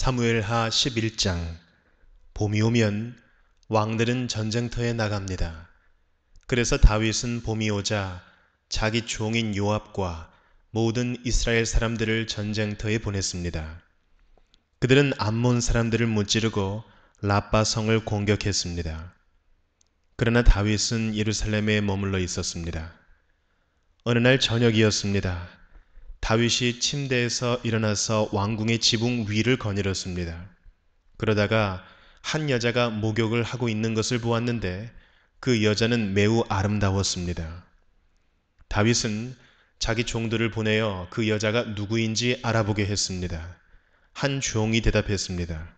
사무엘하 11장 봄이 오면 왕들은 전쟁터에 나갑니다. 그래서 다윗은 봄이 오자 자기 종인 요압과 모든 이스라엘 사람들을 전쟁터에 보냈습니다. 그들은 암몬 사람들을 무찌르고 라빠 성을 공격했습니다. 그러나 다윗은 예루살렘에 머물러 있었습니다. 어느 날 저녁이었습니다. 다윗이 침대에서 일어나서 왕궁의 지붕 위를 거닐었습니다. 그러다가 한 여자가 목욕을 하고 있는 것을 보았는데 그 여자는 매우 아름다웠습니다. 다윗은 자기 종들을 보내어 그 여자가 누구인지 알아보게 했습니다. 한 종이 대답했습니다.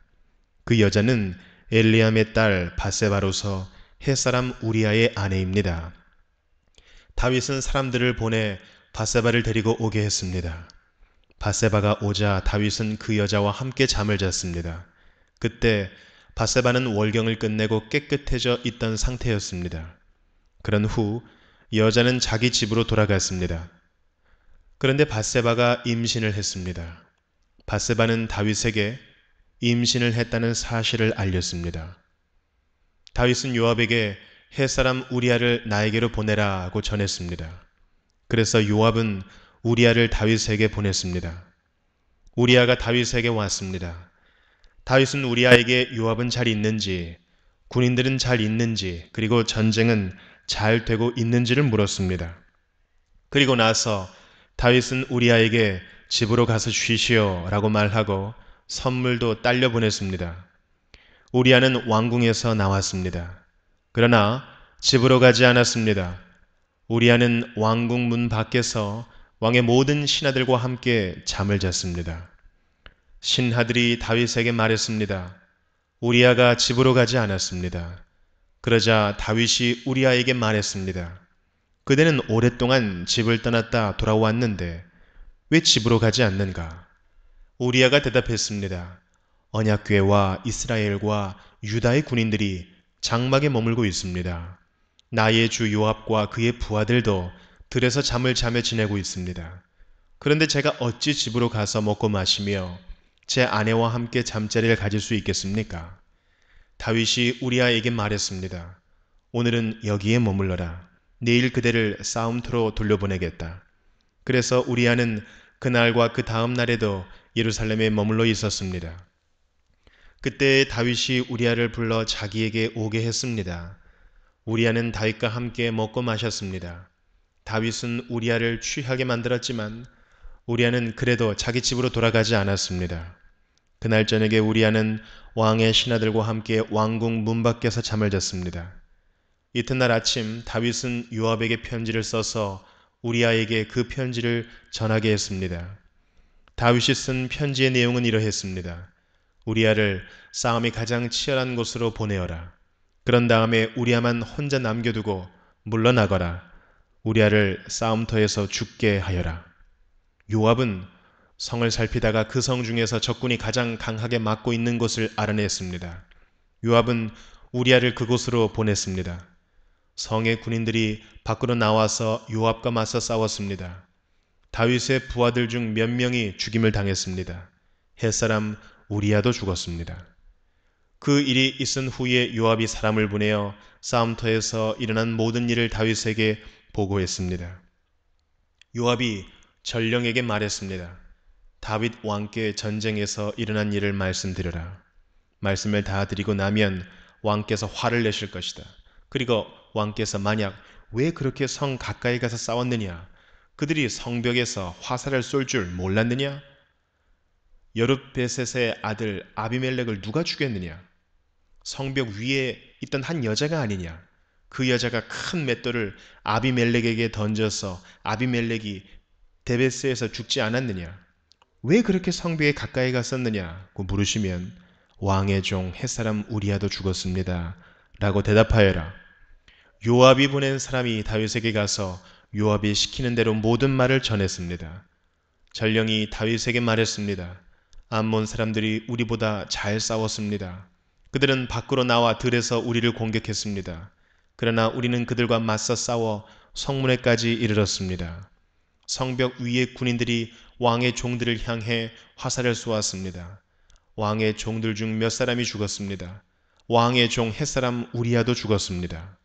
그 여자는 엘리암의 딸 바세바로서 햇사람 우리아의 아내입니다. 다윗은 사람들을 보내 바세바를 데리고 오게 했습니다. 바세바가 오자 다윗은 그 여자와 함께 잠을 잤습니다. 그때 바세바는 월경을 끝내고 깨끗해져 있던 상태였습니다. 그런 후 여자는 자기 집으로 돌아갔습니다. 그런데 바세바가 임신을 했습니다. 바세바는 다윗에게 임신을 했다는 사실을 알렸습니다. 다윗은 요압에게 햇사람 우리아를 나에게로 보내라고 전했습니다. 그래서 요압은 우리아를 다윗에게 보냈습니다. 우리아가 다윗에게 왔습니다. 다윗은 우리아에게 요압은 잘 있는지, 군인들은 잘 있는지, 그리고 전쟁은 잘 되고 있는지를 물었습니다. 그리고 나서 다윗은 우리아에게 집으로 가서 쉬시오 라고 말하고 선물도 딸려 보냈습니다. 우리아는 왕궁에서 나왔습니다. 그러나 집으로 가지 않았습니다. 우리아는 왕궁 문 밖에서 왕의 모든 신하들과 함께 잠을 잤습니다. 신하들이 다윗에게 말했습니다. 우리아가 집으로 가지 않았습니다. 그러자 다윗이 우리아에게 말했습니다. 그대는 오랫동안 집을 떠났다 돌아왔는데 왜 집으로 가지 않는가? 우리아가 대답했습니다. 언약궤와 이스라엘과 유다의 군인들이 장막에 머물고 있습니다. 나의 주 요압과 그의 부하들도 들에서 잠을 자며 지내고 있습니다. 그런데 제가 어찌 집으로 가서 먹고 마시며 제 아내와 함께 잠자리를 가질 수 있겠습니까? 다윗이 우리아에게 말했습니다. 오늘은 여기에 머물러라. 내일 그대를 싸움터로 돌려보내겠다. 그래서 우리아는 그날과 그 다음 날에도 예루살렘에 머물러 있었습니다. 그때 다윗이 우리아를 불러 자기에게 오게 했습니다. 우리아는 다윗과 함께 먹고 마셨습니다. 다윗은 우리아를 취하게 만들었지만 우리아는 그래도 자기 집으로 돌아가지 않았습니다. 그날 저녁에 우리아는 왕의 신하들과 함께 왕궁 문 밖에서 잠을 잤습니다. 이튿날 아침 다윗은 요압에게 편지를 써서 우리아에게 그 편지를 전하게 했습니다. 다윗이 쓴 편지의 내용은 이러했습니다. 우리아를 싸움이 가장 치열한 곳으로 보내어라. 그런 다음에 우리아만 혼자 남겨두고 물러나거라. 우리아를 싸움터에서 죽게 하여라. 요압은 성을 살피다가 그 성 중에서 적군이 가장 강하게 막고 있는 곳을 알아냈습니다. 요압은 우리아를 그곳으로 보냈습니다. 성의 군인들이 밖으로 나와서 요압과 맞서 싸웠습니다. 다윗의 부하들 중 몇 명이 죽임을 당했습니다. 햇사람 우리아도 죽었습니다. 그 일이 있은 후에 요압이 사람을 보내어 싸움터에서 일어난 모든 일을 다윗에게 보고했습니다. 요압이 전령에게 말했습니다. 다윗 왕께 전쟁에서 일어난 일을 말씀드려라. 말씀을 다 드리고 나면 왕께서 화를 내실 것이다. 그리고 왕께서 만약 왜 그렇게 성 가까이 가서 싸웠느냐? 그들이 성벽에서 화살을 쏠 줄 몰랐느냐? 여룻베셋의 아들 아비멜렉을 누가 죽였느냐? 성벽 위에 있던 한 여자가 아니냐. 그 여자가 큰 맷돌을 아비멜렉에게 던져서 아비멜렉이 데베스에서 죽지 않았느냐? 왜 그렇게 성벽에 가까이 갔었느냐고 물으시면 왕의 종 햇사람 우리아도 죽었습니다. 라고 대답하여라. 요압이 보낸 사람이 다윗에게 가서 요압이 시키는 대로 모든 말을 전했습니다. 전령이 다윗에게 말했습니다. 암몬 사람들이 우리보다 잘 싸웠습니다. 그들은 밖으로 나와 들에서 우리를 공격했습니다. 그러나 우리는 그들과 맞서 싸워 성문에까지 이르렀습니다. 성벽 위의 군인들이 왕의 종들을 향해 화살을 쏘았습니다. 왕의 종들 중 몇 사람이 죽었습니다. 왕의 종 햇사람 우리아도 죽었습니다.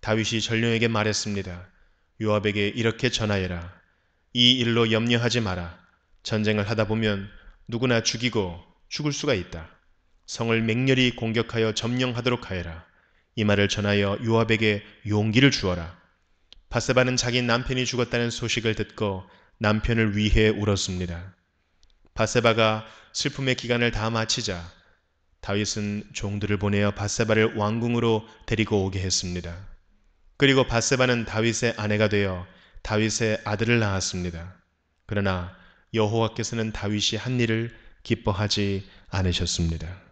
다윗이 전령에게 말했습니다. 요압에게 이렇게 전하여라. 이 일로 염려하지 마라. 전쟁을 하다 보면 누구나 죽이고 죽을 수가 있다. 성을 맹렬히 공격하여 점령하도록 하여라. 이 말을 전하여 요압에게 용기를 주어라. 바세바는 자기 남편이 죽었다는 소식을 듣고 남편을 위해 울었습니다. 바세바가 슬픔의 기간을 다 마치자 다윗은 종들을 보내어 바세바를 왕궁으로 데리고 오게 했습니다. 그리고 바세바는 다윗의 아내가 되어 다윗의 아들을 낳았습니다. 그러나 여호와께서는 다윗이 한 일을 기뻐하지 않으셨습니다.